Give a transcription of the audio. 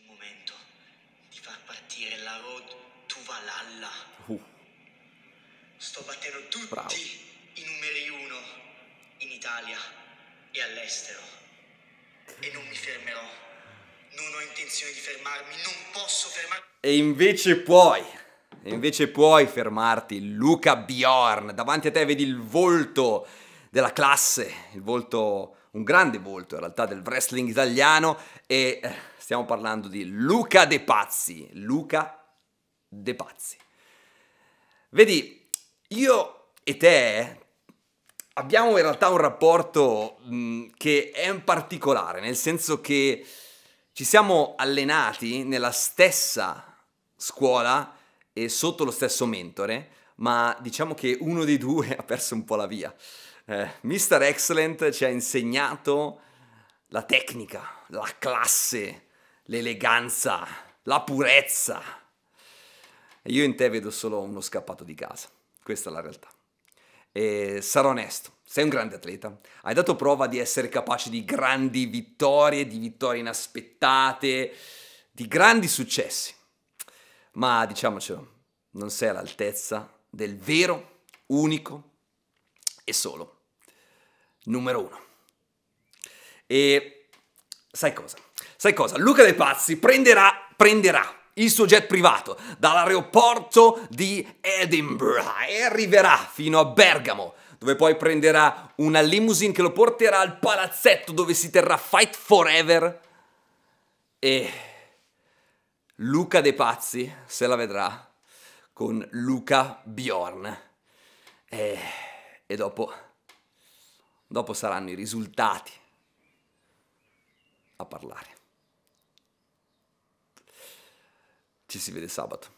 il momento di far partire la road to Valhalla. Uh. Sto battendo tutti Bravo. i numeri uno in Italia e all'estero. E non mi fermerò. Non ho intenzione di fermarmi, non posso fermarmi. E invece puoi. E invece puoi fermarti, Luca Bjorn. Davanti a te vedi il volto della classe, il volto, un grande volto in realtà del wrestling italiano e eh, stiamo parlando di Luca De Pazzi, Luca De Pazzi. Vedi, io e te abbiamo in realtà un rapporto mm, che è un particolare, nel senso che ci siamo allenati nella stessa scuola e sotto lo stesso mentore, ma diciamo che uno dei due ha perso un po' la via eh, Mr. Excellent ci ha insegnato la tecnica, la classe, l'eleganza, la purezza. E io in te vedo solo uno scappato di casa. Questa è la realtà. E sarò onesto, sei un grande atleta, hai dato prova di essere capace di grandi vittorie, di vittorie inaspettate, di grandi successi. Ma diciamocelo, non sei all'altezza del vero, unico e solo numero uno. E sai cosa? Sai cosa? Luca De Pazzi prenderà, prenderà il suo jet privato dall'aeroporto di Edinburgh e arriverà fino a Bergamo, dove poi prenderà una limousine che lo porterà al palazzetto dove si terrà Fight Forever e Luca De Pazzi se la vedrà con Luca Bjorn. E, e dopo Dopo saranno i risultati a parlare. Ci si vede sabato.